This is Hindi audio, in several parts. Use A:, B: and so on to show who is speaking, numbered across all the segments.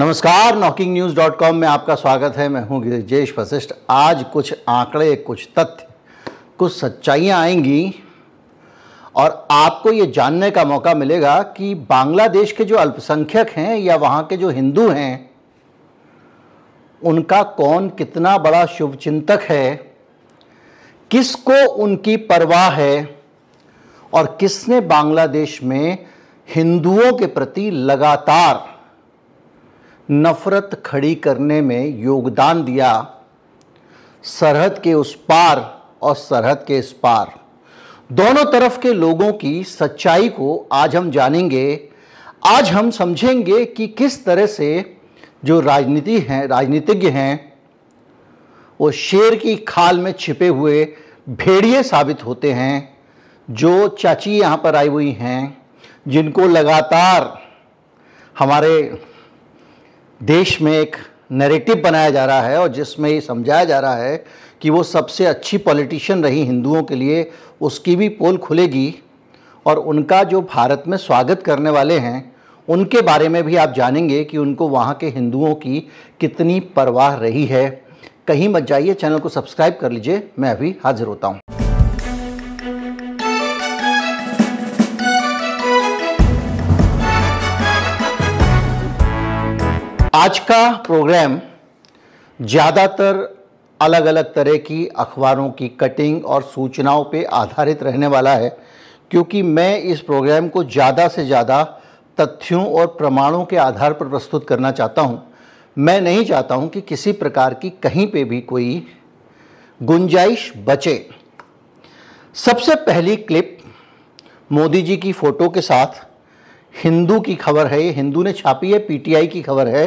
A: नमस्कार नॉकिंग न्यूज़ डॉट कॉम में आपका स्वागत है मैं हूं गिरिजेश वशिष्ठ आज कुछ आंकड़े कुछ तथ्य कुछ सच्चाइयां आएंगी और आपको ये जानने का मौका मिलेगा कि बांग्लादेश के जो अल्पसंख्यक हैं या वहाँ के जो हिंदू हैं उनका कौन कितना बड़ा शुभचिंतक है किसको उनकी परवाह है और किसने बांग्लादेश में हिंदुओं के प्रति लगातार नफ़रत खड़ी करने में योगदान दिया सरहद के उस पार और सरहद के इस पार दोनों तरफ के लोगों की सच्चाई को आज हम जानेंगे आज हम समझेंगे कि किस तरह से जो राजनीति हैं राजनीतिज्ञ हैं वो शेर की खाल में छिपे हुए भेड़िए साबित होते हैं जो चाची यहाँ पर आई हुई हैं जिनको लगातार हमारे देश में एक नैरेटिव बनाया जा रहा है और जिसमें ये समझाया जा रहा है कि वो सबसे अच्छी पॉलिटिशियन रही हिंदुओं के लिए उसकी भी पोल खुलेगी और उनका जो भारत में स्वागत करने वाले हैं उनके बारे में भी आप जानेंगे कि उनको वहाँ के हिंदुओं की कितनी परवाह रही है कहीं मत जाइए चैनल को सब्सक्राइब कर लीजिए मैं अभी हाजिर होता हूँ आज का प्रोग्राम ज़्यादातर अलग अलग तरह की अखबारों की कटिंग और सूचनाओं पे आधारित रहने वाला है क्योंकि मैं इस प्रोग्राम को ज़्यादा से ज़्यादा तथ्यों और प्रमाणों के आधार पर प्रस्तुत करना चाहता हूँ मैं नहीं चाहता हूँ कि किसी प्रकार की कहीं पे भी कोई गुंजाइश बचे सबसे पहली क्लिप मोदी जी की फ़ोटो के साथ हिंदू की खबर है ये हिंदू ने छापी है पीटीआई की खबर है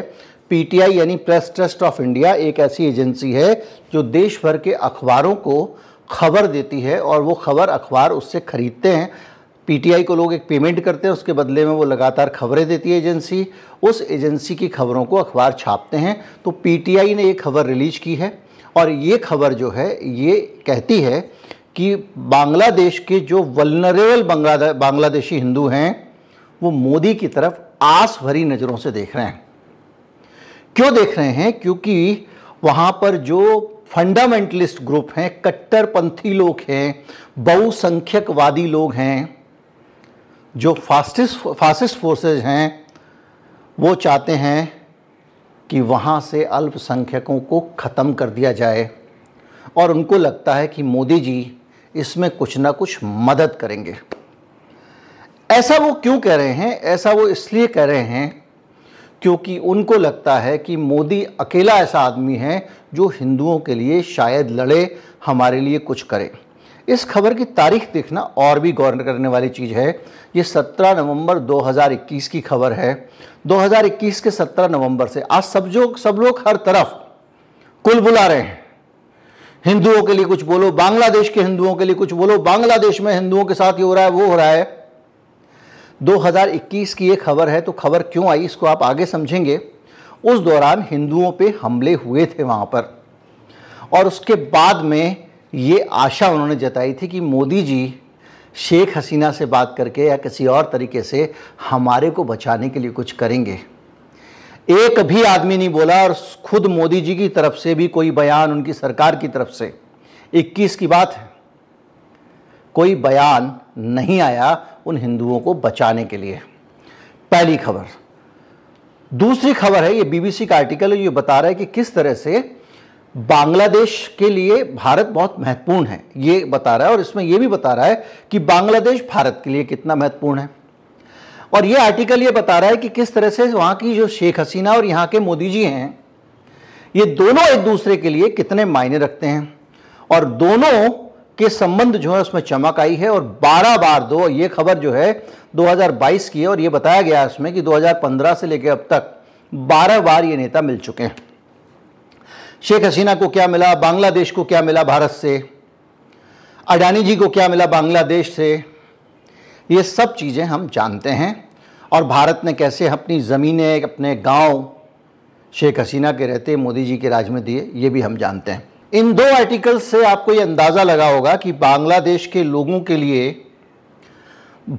A: पीटीआई यानी प्रेस ट्रस्ट ऑफ इंडिया एक ऐसी एजेंसी है जो देश भर के अखबारों को खबर देती है और वो खबर अखबार उससे खरीदते हैं पीटीआई को लोग एक पेमेंट करते हैं उसके बदले में वो लगातार खबरें देती है एजेंसी उस एजेंसी की खबरों को अखबार छापते हैं तो पीटीआई ने ये खबर रिलीज की है और ये खबर जो है ये कहती है कि बांग्लादेश के जो वलनरेबल बांग्लादेशी हिंदू हैं वो मोदी की तरफ आस भरी नज़रों से देख रहे हैं क्यों देख रहे हैं क्योंकि वहां पर जो फंडामेंटलिस्ट ग्रुप हैं कट्टरपंथी लोग हैं बहुसंख्यकवादी लोग हैं जो फास्टिस्ट फासिस्ट फोर्सेज हैं वो चाहते हैं कि वहां से अल्पसंख्यकों को ख़त्म कर दिया जाए और उनको लगता है कि मोदी जी इसमें कुछ ना कुछ मदद करेंगे ऐसा वो क्यों कह रहे हैं ऐसा वो इसलिए कह रहे हैं क्योंकि उनको लगता है कि मोदी अकेला ऐसा आदमी है जो हिंदुओं के लिए शायद लड़े हमारे लिए कुछ करे इस खबर की तारीख देखना और भी गौर करने वाली चीज़ है ये 17 नवंबर 2021 की खबर है 2021 के 17 नवंबर से आज सब जो सब लोग हर तरफ कुल बुला रहे हैं हिंदुओं के लिए कुछ बोलो बांग्लादेश के हिंदुओं के लिए कुछ बोलो बांग्लादेश में हिंदुओं के साथ ये हो रहा है वो हो रहा है 2021 की ये खबर है तो खबर क्यों आई इसको आप आगे समझेंगे उस दौरान हिंदुओं पे हमले हुए थे वहाँ पर और उसके बाद में ये आशा उन्होंने जताई थी कि मोदी जी शेख हसीना से बात करके या किसी और तरीके से हमारे को बचाने के लिए कुछ करेंगे एक भी आदमी नहीं बोला और खुद मोदी जी की तरफ से भी कोई बयान उनकी सरकार की तरफ से 21 की बात है कोई बयान नहीं आया उन हिंदुओं को बचाने के लिए पहली खबर दूसरी खबर है ये बीबीसी का आर्टिकल है ये बता रहा है कि किस तरह से बांग्लादेश के लिए भारत बहुत महत्वपूर्ण है ये बता रहा है और इसमें यह भी बता रहा है कि बांग्लादेश भारत के लिए कितना महत्वपूर्ण है और ये आर्टिकल ये बता रहा है कि किस तरह से वहां की जो शेख हसीना और यहां के मोदी जी हैं ये दोनों एक दूसरे के लिए कितने मायने रखते हैं और दोनों के संबंध जो है उसमें चमक आई है और 12 बार दो ये खबर जो है 2022 की है और ये बताया गया है उसमें कि 2015 से लेकर अब तक 12 बार ये नेता मिल चुके हैं शेख हसीना को क्या मिला बांग्लादेश को क्या मिला भारत से अडानी जी को क्या मिला बांग्लादेश से ये सब चीज़ें हम जानते हैं और भारत ने कैसे अपनी ज़मीनें अपने गांव शेख हसीना के रहते मोदी जी के राज में दिए ये भी हम जानते हैं इन दो आर्टिकल से आपको यह अंदाज़ा लगा होगा कि बांग्लादेश के लोगों के लिए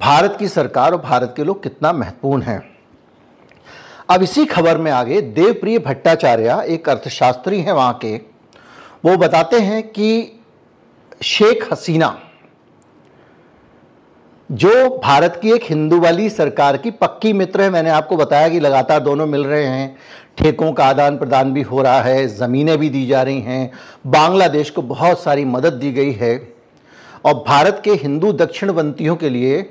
A: भारत की सरकार और भारत के लोग कितना महत्वपूर्ण हैं अब इसी खबर में आगे देवप्रिय भट्टाचार्य एक अर्थशास्त्री हैं वहां के वो बताते हैं कि शेख हसीना जो भारत की एक हिंदू वाली सरकार की पक्की मित्र है मैंने आपको बताया कि लगातार दोनों मिल रहे हैं ठेकों का आदान प्रदान भी हो रहा है ज़मीनें भी दी जा रही हैं बांग्लादेश को बहुत सारी मदद दी गई है और भारत के हिंदू दक्षिणवंतियों के लिए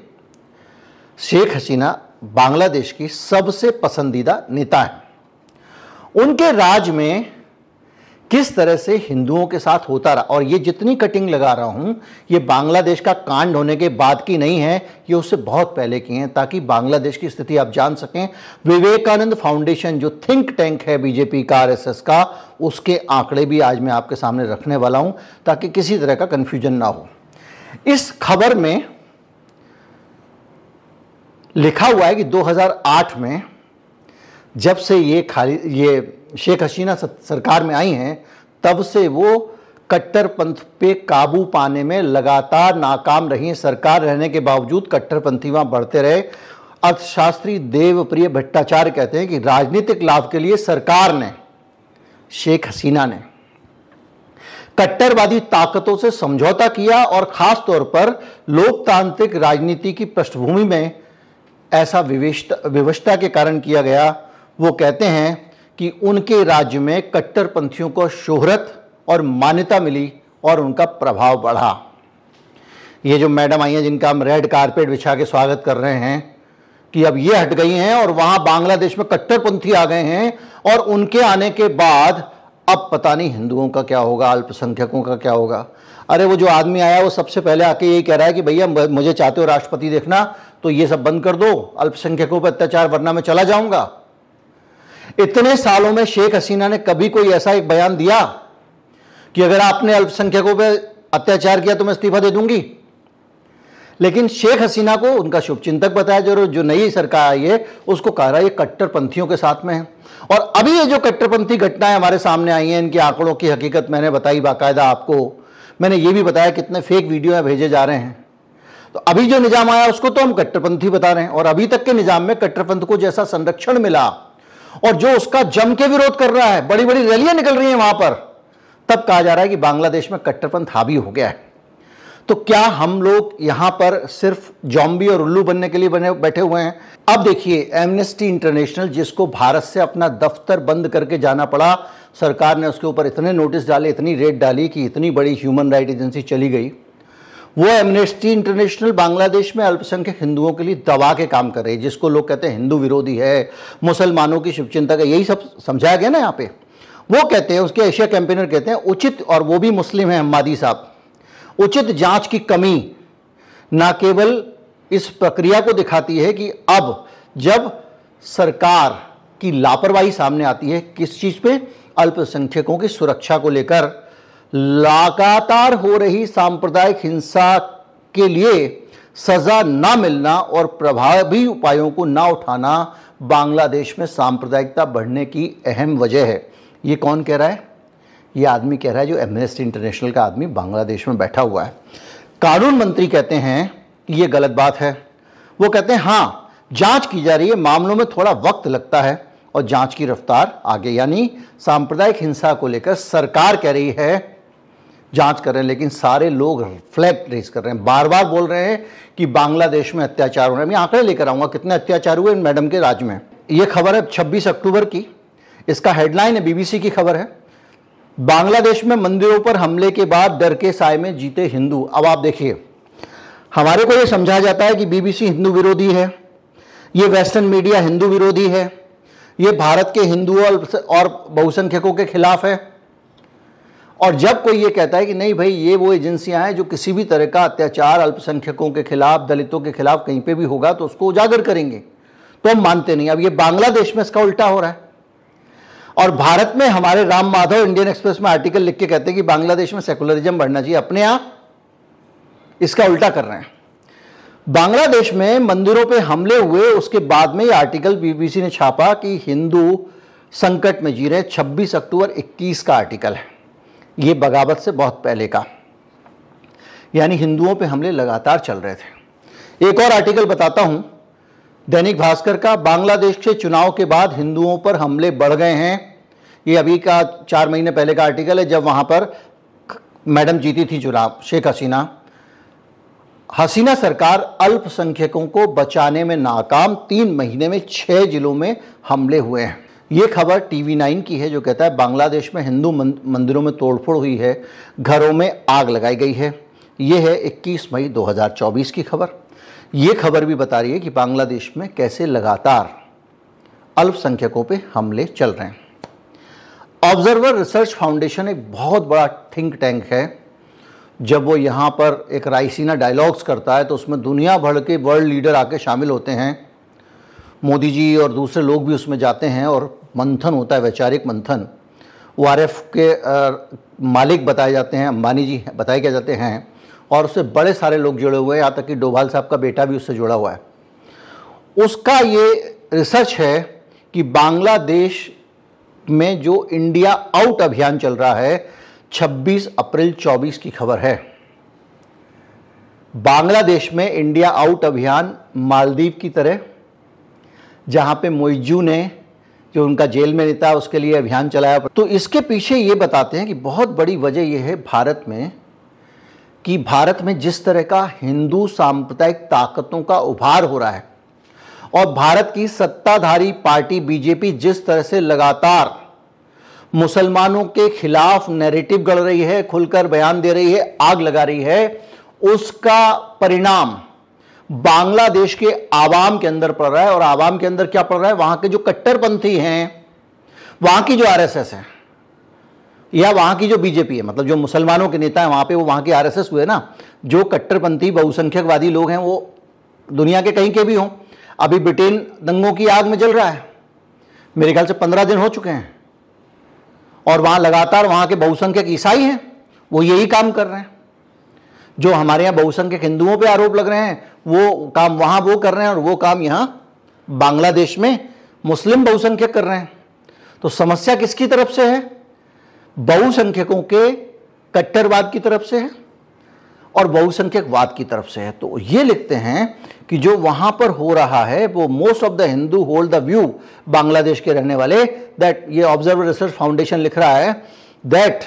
A: शेख हसीना बांग्लादेश की सबसे पसंदीदा नेता हैं उनके राज में किस तरह से हिंदुओं के साथ होता रहा और ये जितनी कटिंग लगा रहा हूँ ये बांग्लादेश का कांड होने के बाद की नहीं है ये उससे बहुत पहले की हैं ताकि बांग्लादेश की स्थिति आप जान सकें विवेकानंद फाउंडेशन जो थिंक टैंक है बीजेपी का आरएसएस का उसके आंकड़े भी आज मैं आपके सामने रखने वाला हूँ ताकि किसी तरह का कन्फ्यूजन ना हो इस खबर में लिखा हुआ है कि 2008 में जब से ये खाली ये शेख हसीना सरकार में आई हैं तब से वो कट्टरपंथ पे काबू पाने में लगातार नाकाम रही सरकार रहने के बावजूद कट्टरपंथी वहाँ बढ़ते रहे अर्थशास्त्री देवप्रिय भट्टाचार्य कहते हैं कि राजनीतिक लाभ के लिए सरकार ने शेख हसीना ने कट्टरवादी ताकतों से समझौता किया और खास तौर पर लोकतांत्रिक राजनीति की पृष्ठभूमि में ऐसा विवशता के कारण किया गया वो कहते हैं कि उनके राज्य में कट्टरपंथियों को शोहरत और मान्यता मिली और उनका प्रभाव बढ़ा ये जो मैडम आई हैं जिनका हम रेड कारपेट बिछा के स्वागत कर रहे हैं कि अब ये हट गई हैं और वहां बांग्लादेश में कट्टरपंथी आ गए हैं और उनके आने के बाद अब पता नहीं हिंदुओं का क्या होगा अल्पसंख्यकों का क्या होगा अरे वो जो आदमी आया वो सबसे पहले आके यही कह रहा है कि भैया मुझे चाहते हो राष्ट्रपति देखना तो ये सब बंद कर दो अल्पसंख्यकों पर अत्याचार वरना मैं चला जाऊंगा इतने सालों में शेख हसीना ने कभी कोई ऐसा एक बयान दिया कि अगर आपने अल्पसंख्यकों पर अत्याचार किया तो मैं इस्तीफा दे दूंगी लेकिन शेख हसीना को उनका शुभचिंतक बताया जरूर जो नई सरकार आई है उसको कह रहा है ये कट्टरपंथियों के साथ में है और अभी ये जो कट्टरपंथी घटनाएं हमारे सामने आई हैं इनके आंकड़ों की हकीकत मैंने बताई बाकायदा आपको मैंने ये भी बताया कितने फेक वीडियो भेजे जा रहे हैं तो अभी जो निजाम आया उसको तो हम कट्टरपंथी बता रहे हैं और अभी तक के निजाम में कट्टरपंथ को जैसा संरक्षण मिला और जो उसका जम के विरोध कर रहा है बड़ी बड़ी रैलियां निकल रही हैं वहां पर तब कहा जा रहा है कि बांग्लादेश में कट्टरपंथ हावी हो गया है तो क्या हम लोग यहां पर सिर्फ जॉम्बी और उल्लू बनने के लिए बने बैठे हुए हैं अब देखिए एमनेस्टी इंटरनेशनल जिसको भारत से अपना दफ्तर बंद करके जाना पड़ा सरकार ने उसके ऊपर इतने नोटिस डाले इतनी रेट डाली कि इतनी बड़ी ह्यूमन राइट एजेंसी चली गई वो एमनेस्टी इंटरनेशनल बांग्लादेश में अल्पसंख्यक हिंदुओं के लिए दवा के काम कर रही है जिसको लोग कहते हैं हिंदू विरोधी है मुसलमानों की शुभचिंता का यही सब समझाया गया ना यहाँ पे वो कहते हैं उसके एशिया कैंपेनर कहते हैं उचित और वो भी मुस्लिम है हम्मादी साहब उचित जांच की कमी ना केवल इस प्रक्रिया को दिखाती है कि अब जब सरकार की लापरवाही सामने आती है किस चीज़ पे अल्पसंख्यकों की सुरक्षा को लेकर लगातार हो रही सांप्रदायिक हिंसा के लिए सजा ना मिलना और प्रभावी उपायों को ना उठाना बांग्लादेश में सांप्रदायिकता बढ़ने की अहम वजह है ये कौन कह रहा है ये आदमी कह रहा है जो एमनेस्टी इंटरनेशनल का आदमी बांग्लादेश में बैठा हुआ है कानून मंत्री कहते हैं कि ये गलत बात है वो कहते हैं हाँ जांच की जा रही है मामलों में थोड़ा वक्त लगता है और जांच की रफ्तार आगे यानी सांप्रदायिक हिंसा को लेकर सरकार कह रही है जांच कर रहे हैं लेकिन सारे लोग फ्लैग रेस कर रहे हैं बार बार बोल रहे हैं कि बांग्लादेश में अत्याचार हो रहे हैं मैं आंकड़े लेकर आऊँगा कितने अत्याचार हुए इन मैडम के राज्य में ये खबर है छब्बीस अक्टूबर की इसका हेडलाइन है बीबीसी की खबर है बांग्लादेश में मंदिरों पर हमले के बाद डर के साय में जीते हिंदू अब आप देखिए हमारे को ये समझा जाता है कि बीबीसी हिंदू विरोधी है ये वेस्टर्न मीडिया हिंदू विरोधी है ये भारत के हिंदुओं और बहुसंख्यकों के खिलाफ है और जब कोई ये कहता है कि नहीं भाई ये वो एजेंसियां हैं जो किसी भी तरह का अत्याचार अल्पसंख्यकों के खिलाफ दलितों के खिलाफ कहीं पे भी होगा तो उसको उजागर करेंगे तो हम मानते नहीं अब ये बांग्लादेश में इसका उल्टा हो रहा है और भारत में हमारे राम माधव इंडियन एक्सप्रेस में आर्टिकल लिख के कहते हैं कि बांग्लादेश में सेकुलरिज्म बढ़ना चाहिए अपने आप इसका उल्टा कर रहे हैं बांग्लादेश में मंदिरों पे हमले हुए उसके बाद में ये आर्टिकल बीबीसी ने छापा कि हिंदू संकट में जी रहे 26 अक्टूबर 21 का आर्टिकल है ये बगावत से बहुत पहले का यानी हिंदुओं पे हमले लगातार चल रहे थे एक और आर्टिकल बताता हूं दैनिक भास्कर का बांग्लादेश के चुनाव के बाद हिंदुओं पर हमले बढ़ गए हैं ये अभी का चार महीने पहले का आर्टिकल है जब वहां पर मैडम जीती थी चुनाव शेख हसीना हसीना सरकार अल्पसंख्यकों को बचाने में नाकाम तीन महीने में छः जिलों में हमले हुए हैं ये खबर टीवी नाइन की है जो कहता है बांग्लादेश में हिंदू मंदिरों में तोड़फोड़ हुई है घरों में आग लगाई गई है ये है 21 मई 2024 की खबर ये खबर भी बता रही है कि बांग्लादेश में कैसे लगातार अल्पसंख्यकों पे हमले चल रहे हैं ऑब्जर्वर रिसर्च फाउंडेशन एक बहुत बड़ा थिंक टैंक है जब वो यहाँ पर एक राइसीना डायलॉग्स करता है तो उसमें दुनिया भर के वर्ल्ड लीडर आके शामिल होते हैं मोदी जी और दूसरे लोग भी उसमें जाते हैं और मंथन होता है वैचारिक मंथन ओ के आ, मालिक बताए जाते हैं अंबानी जी बताए क्या जाते हैं और उससे बड़े सारे लोग जुड़े हुए हैं यहाँ तक कि डोभाल साहब का बेटा भी उससे जुड़ा हुआ है उसका ये रिसर्च है कि बांग्लादेश में जो इंडिया आउट अभियान चल रहा है 26 अप्रैल 24 की खबर है बांग्लादेश में इंडिया आउट अभियान मालदीव की तरह जहाँ पे मोइजू ने जो उनका जेल में रहता उसके लिए अभियान चलाया तो इसके पीछे ये बताते हैं कि बहुत बड़ी वजह यह है भारत में कि भारत में जिस तरह का हिंदू सांप्रदायिक ताकतों का उभार हो रहा है और भारत की सत्ताधारी पार्टी बीजेपी जिस तरह से लगातार मुसलमानों के खिलाफ नैरेटिव गढ़ रही है खुलकर बयान दे रही है आग लगा रही है उसका परिणाम बांग्लादेश के आवाम के अंदर पड़ रहा है और आवाम के अंदर क्या पड़ रहा है वहां के जो कट्टरपंथी हैं वहां की जो आरएसएस है या वहां की जो बीजेपी है मतलब जो मुसलमानों के नेता है वहां पे वो वहां के आरएसएस हुए ना जो कट्टरपंथी बहुसंख्यकवादी लोग हैं वो दुनिया के कहीं के भी हों अभी ब्रिटेन दंगों की आग में जल रहा है मेरे ख्याल से पंद्रह दिन हो चुके हैं और वहां लगातार वहां के बहुसंख्यक ईसाई हैं वो यही काम कर रहे हैं जो हमारे यहाँ बहुसंख्यक हिंदुओं पे आरोप लग रहे हैं वो काम वहाँ वो कर रहे हैं और वो काम यहाँ बांग्लादेश में मुस्लिम बहुसंख्यक कर रहे हैं तो समस्या किसकी तरफ से है बहुसंख्यकों के कट्टरवाद की तरफ से है और बहुसंख्यकवाद की तरफ से है तो ये लिखते हैं कि जो वहां पर हो रहा है वो most of the Hindu hold the view Bangladesh के रहने वाले दैट ये ऑब्जर्वर रिसर्च फाउंडेशन लिख रहा है that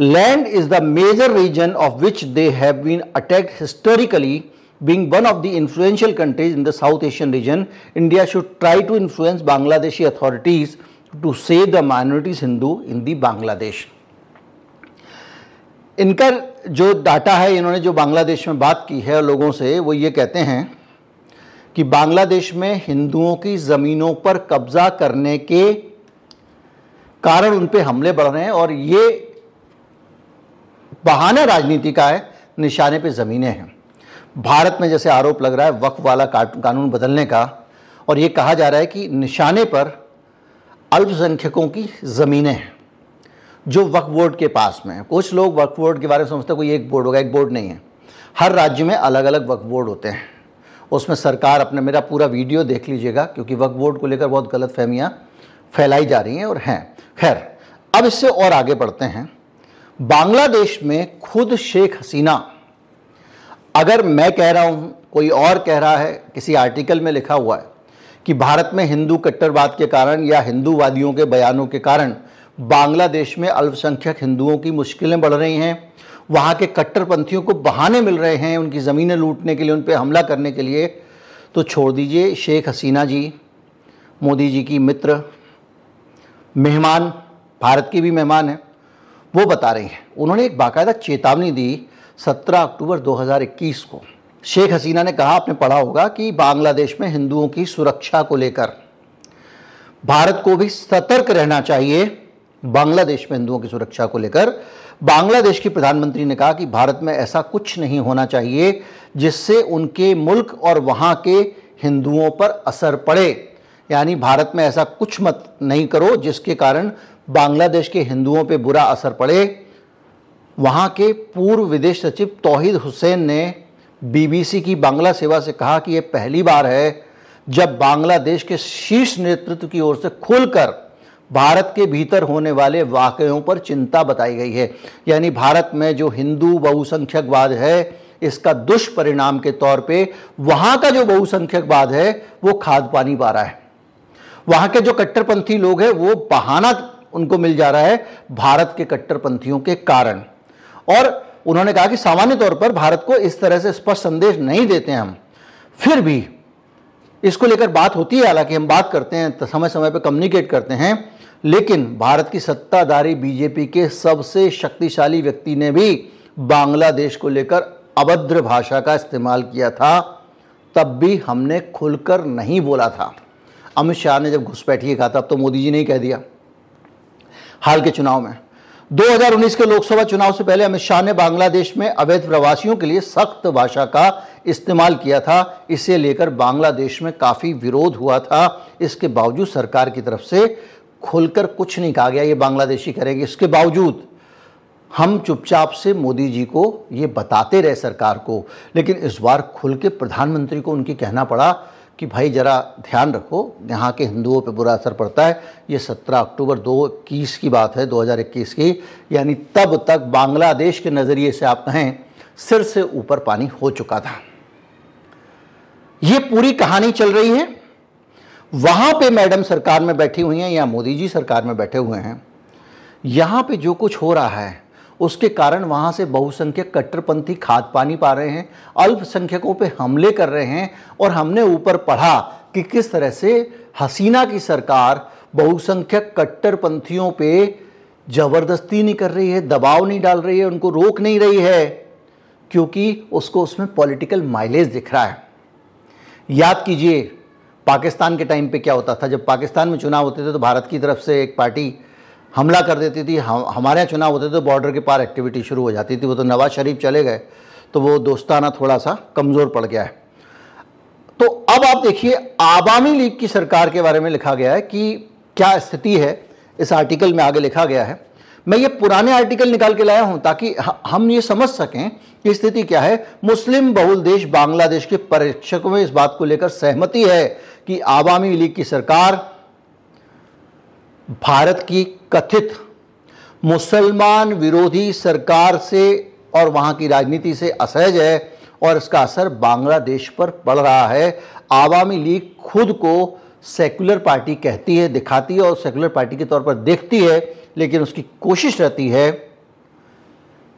A: land is the major reason of which they have been attacked historically being one of the influential countries in the South Asian region India should try to influence Bangladeshi authorities to save the minorities Hindu in the Bangladesh इनका जो डाटा है इन्होंने जो बांग्लादेश में बात की है लोगों से वो ये कहते हैं कि बांग्लादेश में हिंदुओं की जमीनों पर कब्जा करने के कारण उन पर हमले बढ़ रहे हैं और ये बहाना राजनीति का है निशाने पे ज़मीनें हैं भारत में जैसे आरोप लग रहा है वक्फ वाला कानून बदलने का और ये कहा जा रहा है कि निशाने पर अल्पसंख्यकों की ज़मीनें हैं जो वक्फ बोर्ड के पास में है कुछ लोग वक्फ बोर्ड के बारे में समझते हैं कोई एक बोर्ड होगा एक बोर्ड नहीं है हर राज्य में अलग अलग वक्फ बोर्ड होते हैं उसमें सरकार अपने मेरा पूरा वीडियो देख लीजिएगा क्योंकि वक्फ बोर्ड को लेकर बहुत गलत फहमियाँ फैलाई जा रही हैं और हैं खैर अब इससे और आगे बढ़ते हैं बांग्लादेश में खुद शेख हसीना अगर मैं कह रहा हूँ कोई और कह रहा है किसी आर्टिकल में लिखा हुआ है कि भारत में हिंदू कट्टरवाद के कारण या हिंदूवादियों के बयानों के कारण बांग्लादेश में अल्पसंख्यक हिंदुओं की मुश्किलें बढ़ रही हैं वहाँ के कट्टरपंथियों को बहाने मिल रहे हैं उनकी ज़मीनें लूटने के लिए उन पर हमला करने के लिए तो छोड़ दीजिए शेख हसीना जी मोदी जी की मित्र मेहमान भारत की भी मेहमान है वो बता रही हैं उन्होंने एक बाकायदा चेतावनी दी 17 अक्टूबर 2021 को शेख हसीना ने कहा आपने पढ़ा होगा कि बांग्लादेश में हिंदुओं की सुरक्षा को लेकर भारत को भी सतर्क रहना चाहिए बांग्लादेश में हिंदुओं की सुरक्षा को लेकर बांग्लादेश की प्रधानमंत्री ने कहा कि भारत में ऐसा कुछ नहीं होना चाहिए जिससे उनके मुल्क और वहाँ के हिंदुओं पर असर पड़े यानी भारत में ऐसा कुछ मत नहीं करो जिसके कारण बांग्लादेश के हिंदुओं पर बुरा असर पड़े वहाँ के पूर्व विदेश सचिव तोहिद हुसैन ने बीबीसी की बांग्ला सेवा से कहा कि यह पहली बार है जब बांग्लादेश के शीर्ष नेतृत्व की ओर से खुलकर भारत के भीतर होने वाले वाकयों पर चिंता बताई गई है यानी भारत में जो हिंदू बहुसंख्यकवाद है इसका दुष्परिणाम के तौर पे वहाँ का जो बहुसंख्यकवाद है वो खाद पानी पा रहा है वहाँ के जो कट्टरपंथी लोग हैं वो बहाना उनको मिल जा रहा है भारत के कट्टरपंथियों के कारण और उन्होंने कहा कि सामान्य तौर पर भारत को इस तरह से स्पष्ट संदेश नहीं देते हम फिर भी इसको लेकर बात होती है हालांकि हम बात करते हैं तो समय समय पर कम्युनिकेट करते हैं लेकिन भारत की सत्ताधारी बीजेपी के सबसे शक्तिशाली व्यक्ति ने भी बांग्लादेश को लेकर अभद्र भाषा का इस्तेमाल किया था तब भी हमने खुलकर नहीं बोला था अमित शाह ने जब घुसपैठिए कहा था अब तो मोदी जी ने ही कह दिया हाल के चुनाव में 2019 के लोकसभा चुनाव से पहले अमित शाह ने बांग्लादेश में अवैध प्रवासियों के लिए सख्त भाषा का इस्तेमाल किया था इसे लेकर बांग्लादेश में काफ़ी विरोध हुआ था इसके बावजूद सरकार की तरफ से खुलकर कुछ नहीं कहा गया ये बांग्लादेशी करेंगे इसके बावजूद हम चुपचाप से मोदी जी को ये बताते रहे सरकार को लेकिन इस बार खुल के प्रधानमंत्री को उनकी कहना पड़ा कि भाई ज़रा ध्यान रखो यहाँ के हिंदुओं पे बुरा असर पड़ता है ये 17 अक्टूबर दो इक्कीस की बात है 2021 की यानी तब तक बांग्लादेश के नज़रिए से आप कहें सिर से ऊपर पानी हो चुका था ये पूरी कहानी चल रही है वहाँ पे मैडम सरकार में बैठी हुई हैं या मोदी जी सरकार में बैठे हुए हैं यहाँ पे जो कुछ हो रहा है उसके कारण वहाँ से बहुसंख्यक कट्टरपंथी खाद पानी पा रहे हैं अल्पसंख्यकों पे हमले कर रहे हैं और हमने ऊपर पढ़ा कि किस तरह से हसीना की सरकार बहुसंख्यक कट्टरपंथियों पे जबरदस्ती नहीं कर रही है दबाव नहीं डाल रही है उनको रोक नहीं रही है क्योंकि उसको उसमें पॉलिटिकल माइलेज दिख रहा है याद कीजिए पाकिस्तान के टाइम पे क्या होता था जब पाकिस्तान में चुनाव होते थे तो भारत की तरफ से एक पार्टी हमला कर देती थी हम हमारे यहाँ चुनाव होते थे तो बॉर्डर के पार एक्टिविटी शुरू हो जाती थी वो तो नवाज शरीफ चले गए तो वो दोस्ताना थोड़ा सा कमज़ोर पड़ गया है तो अब आप देखिए आवामी लीग की सरकार के बारे में लिखा गया है कि क्या स्थिति है इस आर्टिकल में आगे लिखा गया है मैं ये पुराने आर्टिकल निकाल के लाया हूं ताकि हम ये समझ सकें कि स्थिति क्या है मुस्लिम बहुल देश बांग्लादेश के परीक्षकों में इस बात को लेकर सहमति है कि आवामी लीग की सरकार भारत की कथित मुसलमान विरोधी सरकार से और वहाँ की राजनीति से असहज है और इसका असर बांग्लादेश पर पड़ रहा है आवामी लीग खुद को सेकुलर पार्टी कहती है दिखाती है और सेकुलर पार्टी के तौर पर देखती है लेकिन उसकी कोशिश रहती है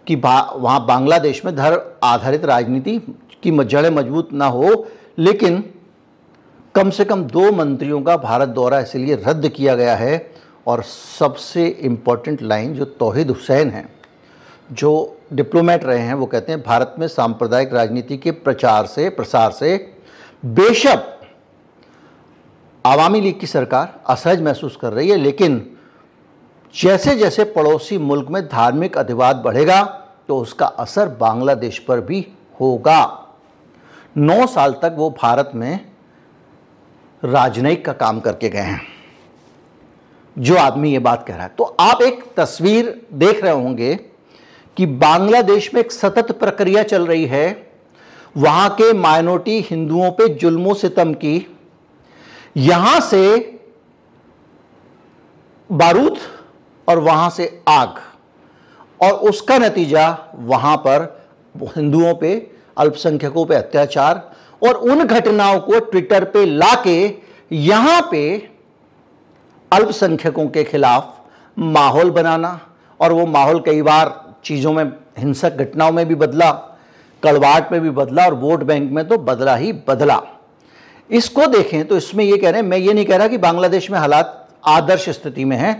A: कि वहां वहाँ बांग्लादेश में धर्म आधारित राजनीति की जड़ें मजबूत ना हो लेकिन कम से कम दो मंत्रियों का भारत दौरा इसलिए रद्द किया गया है और सबसे इम्पॉर्टेंट लाइन जो तोहिद हुसैन हैं जो डिप्लोमेट रहे हैं वो कहते हैं भारत में सांप्रदायिक राजनीति के प्रचार से प्रसार से बेशक आवामी लीग की सरकार असहज महसूस कर रही है लेकिन जैसे जैसे पड़ोसी मुल्क में धार्मिक अधिवाद बढ़ेगा तो उसका असर बांग्लादेश पर भी होगा नौ साल तक वो भारत में राजनयिक का काम करके गए हैं जो आदमी ये बात कह रहा है तो आप एक तस्वीर देख रहे होंगे कि बांग्लादेश में एक सतत प्रक्रिया चल रही है वहां के माइनॉरिटी हिंदुओं पे जुल्मों सितम की यहां से बारूद और वहां से आग और उसका नतीजा वहां पर हिंदुओं पे अल्पसंख्यकों पे अत्याचार और उन घटनाओं को ट्विटर पे लाके यहां पे अल्पसंख्यकों के खिलाफ माहौल बनाना और वो माहौल कई बार चीज़ों में हिंसक घटनाओं में भी बदला कड़वाट में भी बदला और वोट बैंक में तो बदला ही बदला इसको देखें तो इसमें ये कह रहे हैं मैं ये नहीं कह रहा कि बांग्लादेश में हालात आदर्श स्थिति में हैं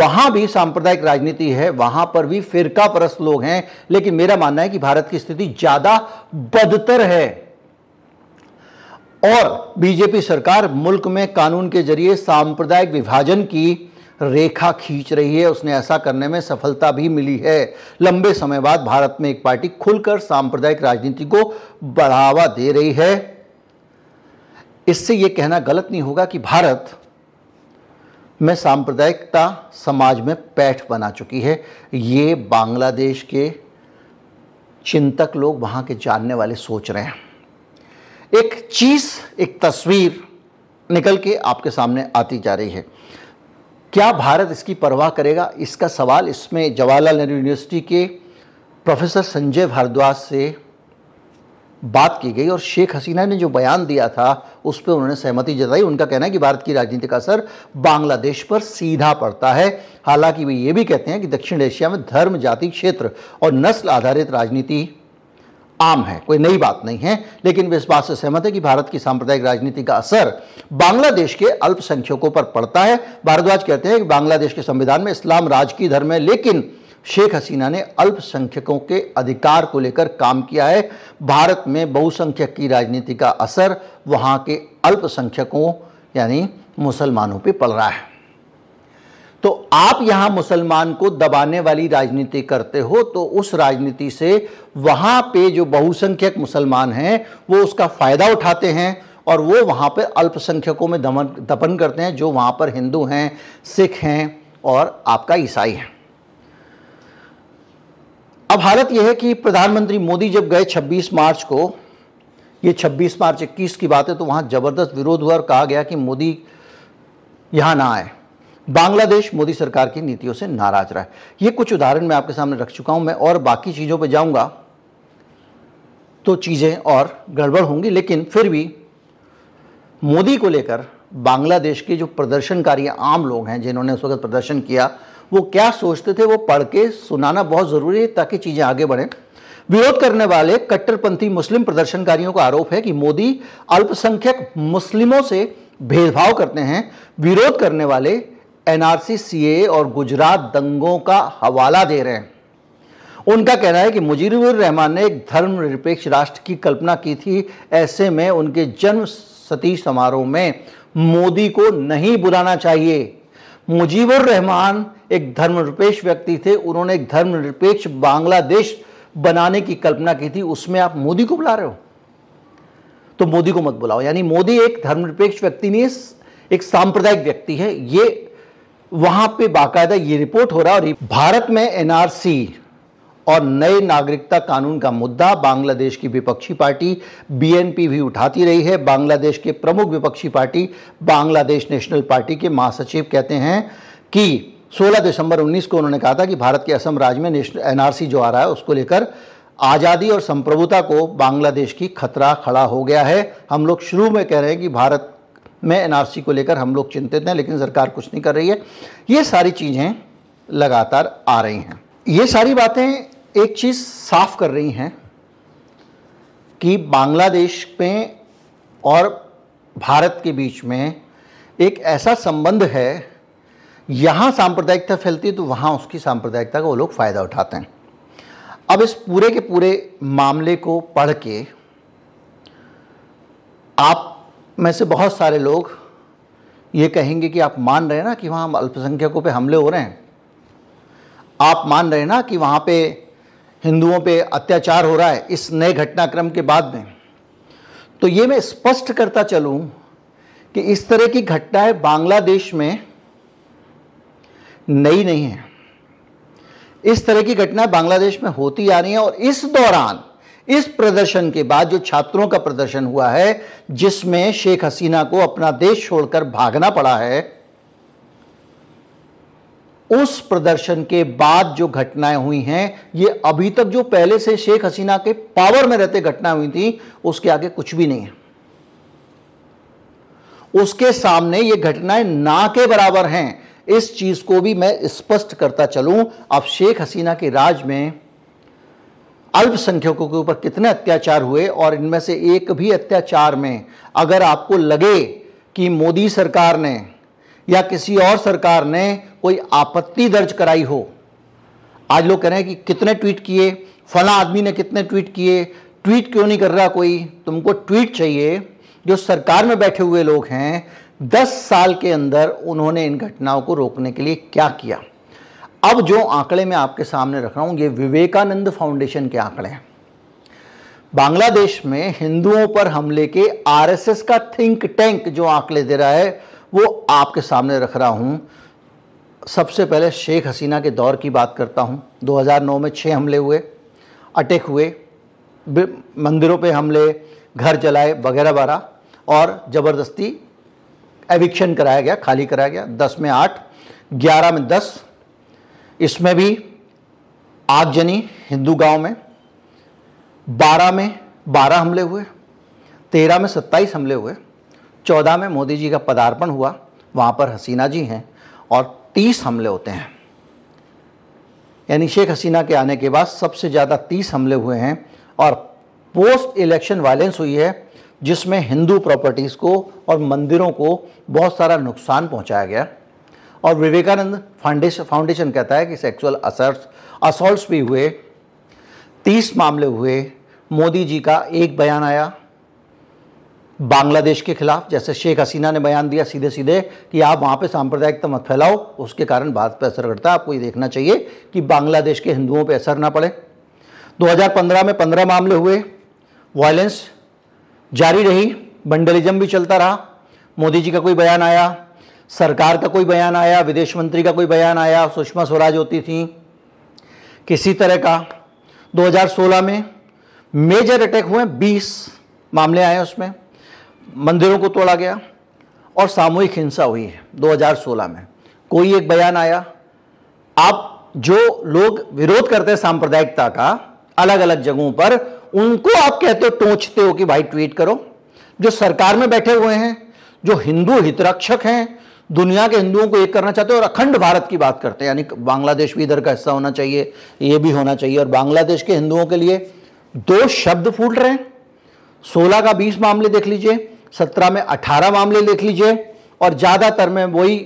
A: वहाँ भी सांप्रदायिक राजनीति है वहाँ पर भी फिरका परस्त लोग हैं लेकिन मेरा मानना है कि भारत की स्थिति ज़्यादा बदतर है और बीजेपी सरकार मुल्क में कानून के जरिए सांप्रदायिक विभाजन की रेखा खींच रही है उसने ऐसा करने में सफलता भी मिली है लंबे समय बाद भारत में एक पार्टी खुलकर सांप्रदायिक राजनीति को बढ़ावा दे रही है इससे यह कहना गलत नहीं होगा कि भारत में सांप्रदायिकता समाज में पैठ बना चुकी है ये बांग्लादेश के चिंतक लोग वहां के जानने वाले सोच रहे हैं एक चीज़ एक तस्वीर निकल के आपके सामने आती जा रही है क्या भारत इसकी परवाह करेगा इसका सवाल इसमें जवाहरलाल नेहरू यूनिवर्सिटी के प्रोफेसर संजय भारद्वाज से बात की गई और शेख हसीना ने जो बयान दिया था उस पर उन्होंने सहमति जताई उनका कहना है कि भारत की राजनीति का असर बांग्लादेश पर सीधा पड़ता है हालांकि वे ये भी कहते हैं कि दक्षिण एशिया में धर्म जाति क्षेत्र और नस्ल आधारित राजनीति आम है कोई नई बात नहीं है लेकिन वे इस बात से सहमत है कि भारत की सांप्रदायिक राजनीति का असर बांग्लादेश के अल्पसंख्यकों पर पड़ता है भारद्वाज कहते हैं कि बांग्लादेश के संविधान में इस्लाम राजकीय धर्म है लेकिन शेख हसीना ने अल्पसंख्यकों के अधिकार को लेकर काम किया है भारत में बहुसंख्यक की राजनीति का असर वहाँ के अल्पसंख्यकों यानी मुसलमानों पर पड़ रहा है तो आप यहां मुसलमान को दबाने वाली राजनीति करते हो तो उस राजनीति से वहां पे जो बहुसंख्यक मुसलमान हैं वो उसका फायदा उठाते हैं और वो वहां पर अल्पसंख्यकों में दमन दपन करते हैं जो वहां पर हिंदू हैं सिख हैं और आपका ईसाई है अब हालत यह है कि प्रधानमंत्री मोदी जब गए 26 मार्च को ये 26 मार्च 21 की बात है तो वहां ज़बरदस्त विरोध हुआ और कहा गया कि मोदी यहां ना आए बांग्लादेश मोदी सरकार की नीतियों से नाराज रहा है ये कुछ उदाहरण मैं आपके सामने रख चुका हूं मैं और बाकी चीज़ों पर जाऊंगा तो चीज़ें और गड़बड़ होंगी लेकिन फिर भी मोदी को लेकर बांग्लादेश के जो प्रदर्शनकारी आम लोग हैं जिन्होंने उस वक्त प्रदर्शन किया वो क्या सोचते थे वो पढ़ के सुनाना बहुत ज़रूरी है ताकि चीज़ें आगे बढ़ें विरोध करने वाले कट्टरपंथी मुस्लिम प्रदर्शनकारियों का आरोप है कि मोदी अल्पसंख्यक मुस्लिमों से भेदभाव करते हैं विरोध करने वाले एनआरसी सीए और गुजरात दंगों का हवाला दे रहे हैं उनका कहना है कि मुजीबुर रहमान ने एक धर्मनिरपेक्ष राष्ट्र की कल्पना की थी ऐसे में उनके जन्म सती समारोह में मोदी को नहीं बुलाना चाहिए मुजीबुर रहमान एक धर्मनिरपेक्ष व्यक्ति थे उन्होंने एक धर्मनिरपेक्ष बांग्लादेश बनाने की कल्पना की थी उसमें आप मोदी को बुला रहे हो तो मोदी को मत बुलाओ यानी मोदी एक धर्मनिरपेक्ष व्यक्ति नहीं एक सांप्रदायिक व्यक्ति है ये वहां पे बाकायदा ये रिपोर्ट हो रहा है और भारत में एनआरसी और नए नागरिकता कानून का मुद्दा बांग्लादेश की विपक्षी पार्टी बीएनपी भी उठाती रही है बांग्लादेश के प्रमुख विपक्षी पार्टी बांग्लादेश नेशनल पार्टी के महासचिव कहते हैं कि 16 दिसंबर 19 को उन्होंने कहा था कि भारत के असम राज्य में नेशनल एनआरसी जो आ रहा है उसको लेकर आज़ादी और संप्रभुता को बांग्लादेश की खतरा खड़ा हो गया है हम लोग शुरू में कह रहे हैं कि भारत में एनआरसी को लेकर हम लोग चिंतित हैं लेकिन सरकार कुछ नहीं कर रही है ये सारी चीज़ें लगातार आ रही हैं ये सारी बातें एक चीज़ साफ कर रही हैं कि बांग्लादेश में और भारत के बीच में एक ऐसा संबंध है यहाँ सांप्रदायिकता फैलती है तो वहाँ उसकी सांप्रदायिकता का वो लोग फ़ायदा उठाते हैं अब इस पूरे के पूरे मामले को पढ़ के आप में से बहुत सारे लोग ये कहेंगे कि आप मान रहे हैं ना कि वहाँ अल्पसंख्यकों पे हमले हो रहे हैं आप मान रहे हैं ना कि वहाँ पे हिंदुओं पे अत्याचार हो रहा है इस नए घटनाक्रम के बाद में तो ये मैं स्पष्ट करता चलूँ कि इस तरह की घटनाएं बांग्लादेश में नई नहीं है इस तरह की घटनाएं बांग्लादेश में होती आ रही हैं और इस दौरान इस प्रदर्शन के बाद जो छात्रों का प्रदर्शन हुआ है जिसमें शेख हसीना को अपना देश छोड़कर भागना पड़ा है उस प्रदर्शन के बाद जो घटनाएं हुई हैं ये अभी तक जो पहले से शेख हसीना के पावर में रहते घटनाएं हुई थी उसके आगे कुछ भी नहीं है उसके सामने ये घटनाएं ना के बराबर हैं इस चीज को भी मैं स्पष्ट करता चलूं अब शेख हसीना के राज में अल्पसंख्यकों के ऊपर कितने अत्याचार हुए और इनमें से एक भी अत्याचार में अगर आपको लगे कि मोदी सरकार ने या किसी और सरकार ने कोई आपत्ति दर्ज कराई हो आज लोग कह रहे हैं कि कितने ट्वीट किए फला आदमी ने कितने ट्वीट किए ट्वीट क्यों नहीं कर रहा कोई तुमको ट्वीट चाहिए जो सरकार में बैठे हुए लोग हैं दस साल के अंदर उन्होंने इन घटनाओं को रोकने के लिए क्या किया अब जो आंकड़े मैं आपके सामने रख रहा हूँ ये विवेकानंद फाउंडेशन के आंकड़े हैं बांग्लादेश में हिंदुओं पर हमले के आरएसएस का थिंक टैंक जो आंकड़े दे रहा है वो आपके सामने रख रहा हूं सबसे पहले शेख हसीना के दौर की बात करता हूँ 2009 में छः हमले हुए अटैक हुए मंदिरों पे हमले घर जलाए वगैरह वगैरह और ज़बरदस्ती एविक्शन कराया गया खाली कराया गया दस में आठ ग्यारह में दस इसमें भी आगजनी हिंदू गांव में बारह में बारह हमले हुए तेरह में सत्ताईस हमले हुए चौदह में मोदी जी का पदार्पण हुआ वहाँ पर हसीना जी हैं और तीस हमले होते हैं यानी शेख हसीना के आने के बाद सबसे ज़्यादा तीस हमले हुए हैं और पोस्ट इलेक्शन वायलेंस हुई है जिसमें हिंदू प्रॉपर्टीज़ को और मंदिरों को बहुत सारा नुकसान पहुंचाया गया और विवेकानंद फाउंडेशन फाउंडेशन कहता है कि सेक्सुअल असर्ट्स असॉल्ट भी हुए तीस मामले हुए मोदी जी का एक बयान आया बांग्लादेश के खिलाफ जैसे शेख हसीना ने बयान दिया सीधे सीधे कि आप वहाँ पे सांप्रदायिकता मत फैलाओ उसके कारण भारत पर असर करता है आपको ये देखना चाहिए कि बांग्लादेश के हिंदुओं पे असर ना पड़े 2015 में 15 मामले हुए वायलेंस जारी रही बंडलिज्म भी चलता रहा मोदी जी का कोई बयान आया सरकार का कोई बयान आया विदेश मंत्री का कोई बयान आया सुषमा स्वराज होती थी किसी तरह का 2016 में मेजर अटैक हुए 20 मामले आए उसमें मंदिरों को तोड़ा गया और सामूहिक हिंसा हुई है 2016 में कोई एक बयान आया आप जो लोग विरोध करते हैं सांप्रदायिकता का अलग अलग जगहों पर उनको आप कहते हो टोचते हो कि भाई ट्वीट करो जो सरकार में बैठे हुए हैं जो हिंदू हितरक्षक हैं दुनिया के हिंदुओं को एक करना चाहते हैं और अखंड भारत की बात करते हैं यानी बांग्लादेश भी इधर का हिस्सा होना चाहिए ये भी होना चाहिए और बांग्लादेश के हिंदुओं के लिए दो शब्द फूट रहे हैं सोलह का बीस मामले देख लीजिए सत्रह में अठारह मामले देख लीजिए और ज़्यादातर में वही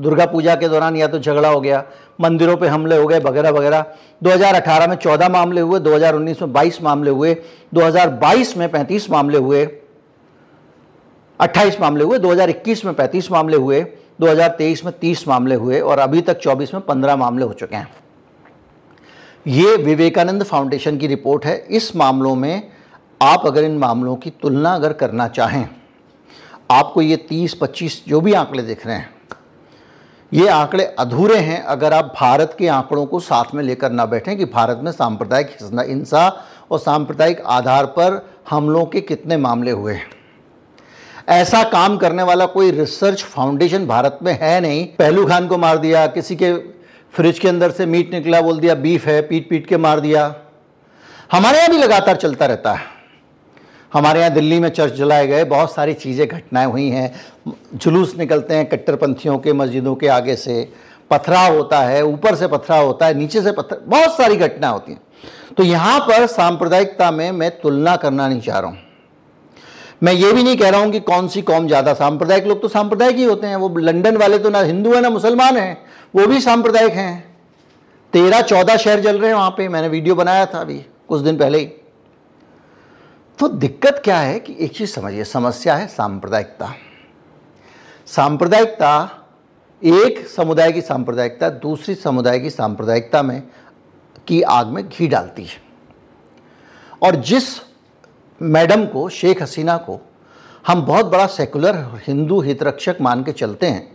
A: दुर्गा पूजा के दौरान या तो झगड़ा हो गया मंदिरों पे हमले हो गए वगैरह वगैरह 2018 में 14 मामले हुए 2019 में 22 मामले हुए 2022 में 35 मामले हुए 28 मामले हुए 2021 में 35 मामले हुए 2023 में 30 मामले हुए और अभी तक 24 में 15 मामले हो चुके हैं ये विवेकानंद फाउंडेशन की रिपोर्ट है इस मामलों में आप अगर इन मामलों की तुलना अगर करना चाहें आपको ये 30 25 जो भी आंकड़े दिख रहे हैं ये आंकड़े अधूरे हैं अगर आप भारत के आंकड़ों को साथ में लेकर ना बैठें कि भारत में सांप्रदायिक हिंसा और सांप्रदायिक आधार पर हमलों के कितने मामले हुए हैं ऐसा काम करने वाला कोई रिसर्च फाउंडेशन भारत में है नहीं पहलू खान को मार दिया किसी के फ्रिज के अंदर से मीट निकला बोल दिया बीफ है पीट पीट के मार दिया हमारे यहाँ भी लगातार चलता रहता है हमारे यहाँ दिल्ली में चर्च जलाए गए बहुत सारी चीज़ें घटनाएं हुई हैं जुलूस निकलते हैं कट्टरपंथियों के मस्जिदों के आगे से पथराव होता है ऊपर से पथराव होता है नीचे से पत्थर बहुत सारी घटनाएं होती हैं तो यहाँ पर सांप्रदायिकता में मैं तुलना करना नहीं चाह रहा हूँ मैं ये भी नहीं कह रहा हूं कि कौन सी कौम ज़्यादा सांप्रदायिक लोग तो सांप्रदायिक ही होते हैं वो लंदन वाले तो ना हिंदू हैं ना मुसलमान है वो भी सांप्रदायिक हैं तेरह चौदह शहर जल रहे हैं वहां पे मैंने वीडियो बनाया था अभी कुछ दिन पहले ही तो दिक्कत क्या है कि एक चीज़ समझिए समस्या है सांप्रदायिकता सांप्रदायिकता एक समुदाय की सांप्रदायिकता दूसरी समुदाय की सांप्रदायिकता में की आग में घी डालती है और जिस मैडम को शेख हसीना को हम बहुत बड़ा सेकुलर हिंदू हितरक्षक मान के चलते हैं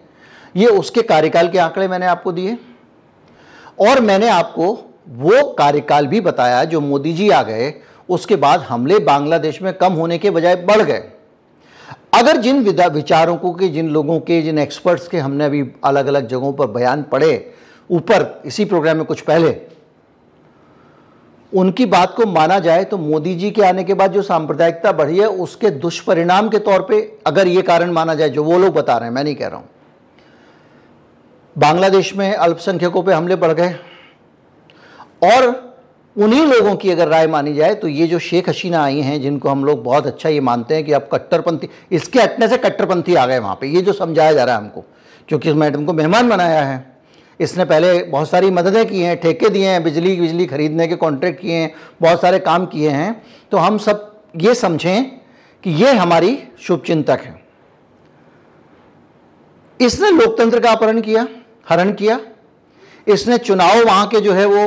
A: ये उसके कार्यकाल के आंकड़े मैंने आपको दिए और मैंने आपको वो कार्यकाल भी बताया जो मोदी जी आ गए उसके बाद हमले बांग्लादेश में कम होने के बजाय बढ़ गए अगर जिन विचारों को के जिन लोगों के जिन एक्सपर्ट्स के हमने अभी अलग अलग जगहों पर बयान पढ़े ऊपर इसी प्रोग्राम में कुछ पहले उनकी बात को माना जाए तो मोदी जी के आने के बाद जो सांप्रदायिकता बढ़ी है उसके दुष्परिणाम के तौर पे अगर ये कारण माना जाए जो वो लोग बता रहे हैं मैं नहीं कह रहा हूं बांग्लादेश में अल्पसंख्यकों पे हमले बढ़ गए और उन्हीं लोगों की अगर राय मानी जाए तो ये जो शेख हसीना आई हैं जिनको हम लोग बहुत अच्छा ये मानते हैं कि अब कट्टरपंथी इसके हटने से कट्टरपंथी आ गए वहां पे ये जो समझाया जा रहा है हमको क्योंकि मैडम को मेहमान बनाया है इसने पहले बहुत सारी मददें की हैं ठेके दिए हैं बिजली बिजली खरीदने के कॉन्ट्रैक्ट किए हैं बहुत सारे काम किए हैं तो हम सब ये समझें कि ये हमारी शुभचिंतक है इसने लोकतंत्र का अपहरण किया हरण किया इसने चुनाव वहां के जो है वो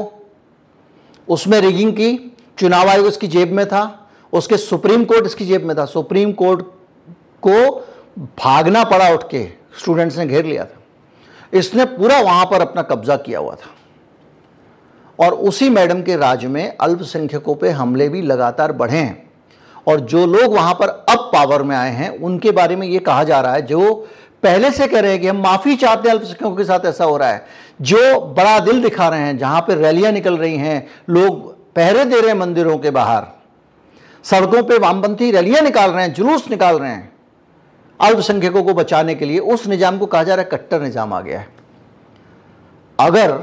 A: उसमें रिगिंग की चुनाव आयोग उसकी जेब में था उसके सुप्रीम कोर्ट इसकी जेब में था सुप्रीम कोर्ट को भागना पड़ा उठ के स्टूडेंट्स ने घेर लिया था इसने पूरा वहां पर अपना कब्जा किया हुआ था और उसी मैडम के राज में अल्पसंख्यकों पे हमले भी लगातार बढ़े हैं और जो लोग वहां पर अब पावर में आए हैं उनके बारे में यह कहा जा रहा है जो पहले से कह रहे हैं कि हम माफ़ी चाहते हैं अल्पसंख्यकों के साथ ऐसा हो रहा है जो बड़ा दिल दिखा रहे हैं जहां पर रैलियां निकल रही हैं लोग पहरे दे रहे हैं मंदिरों के बाहर सड़कों पे वामपंथी रैलियां निकाल रहे हैं जुलूस निकाल रहे हैं अल्पसंख्यकों को बचाने के लिए उस निज़ाम को कहा जा रहा है कट्टर निज़ाम आ गया है अगर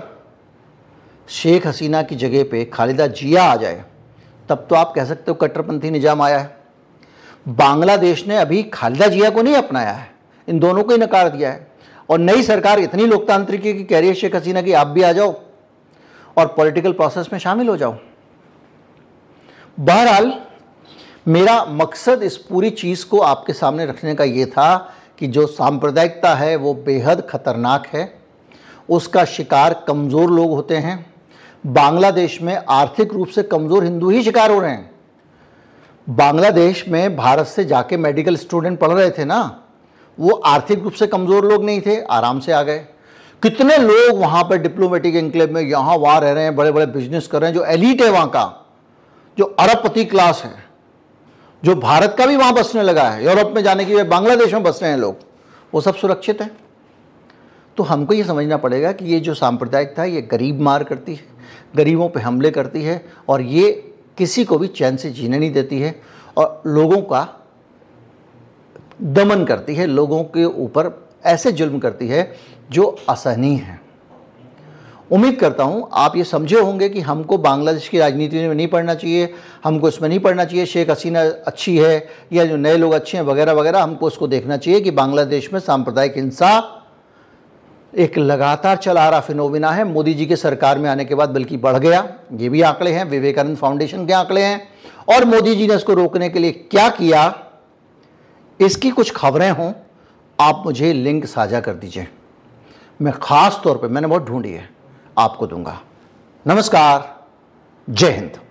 A: शेख हसीना की जगह पे खालिदा जिया आ जाए तब तो आप कह सकते हो कट्टरपंथी निज़ाम आया है बांग्लादेश ने अभी खालिदा जिया को नहीं अपनाया है इन दोनों को ही नकार दिया है और नई सरकार इतनी लोकतांत्रिक है कि कह रही है शेख हसीना की आप भी आ जाओ और पॉलिटिकल प्रोसेस में शामिल हो जाओ बहरहाल मेरा मकसद इस पूरी चीज़ को आपके सामने रखने का ये था कि जो सांप्रदायिकता है वो बेहद ख़तरनाक है उसका शिकार कमज़ोर लोग होते हैं बांग्लादेश में आर्थिक रूप से कमज़ोर हिंदू ही शिकार हो रहे हैं बांग्लादेश में भारत से जाके मेडिकल स्टूडेंट पढ़ रहे थे ना वो आर्थिक रूप से कमज़ोर लोग नहीं थे आराम से आ गए कितने लोग वहाँ पर डिप्लोमेटिक इंक्लेव में यहाँ वहाँ रह रहे हैं बड़े बड़े बिजनेस कर रहे हैं जो एलिट है वहाँ का जो अरबपति क्लास है जो भारत का भी वहाँ बसने लगा है यूरोप में जाने की बांग्लादेश में बस रहे हैं लोग वो सब सुरक्षित है तो हमको ये समझना पड़ेगा कि ये जो सांप्रदायिकता है ये गरीब मार करती है गरीबों पे हमले करती है और ये किसी को भी चैन से जीने नहीं देती है और लोगों का दमन करती है लोगों के ऊपर ऐसे जुल्म करती है जो असहनीय है उम्मीद करता हूँ आप ये समझे होंगे कि हमको बांग्लादेश की राजनीति में नहीं पढ़ना चाहिए हमको इसमें नहीं पढ़ना चाहिए शेख हसीना अच्छी है या जो नए लोग अच्छे हैं वगैरह वगैरह हमको उसको देखना चाहिए कि बांग्लादेश में सांप्रदायिक हिंसा एक लगातार चला आ रहा फिनोविना है मोदी जी के सरकार में आने के बाद बल्कि बढ़ गया ये भी आंकड़े हैं विवेकानंद फाउंडेशन के आंकड़े हैं और मोदी जी ने इसको रोकने के लिए क्या किया इसकी कुछ खबरें हों आप मुझे लिंक साझा कर दीजिए मैं ख़ास तौर पे मैंने बहुत ढूंढी है आपको दूंगा नमस्कार जय हिंद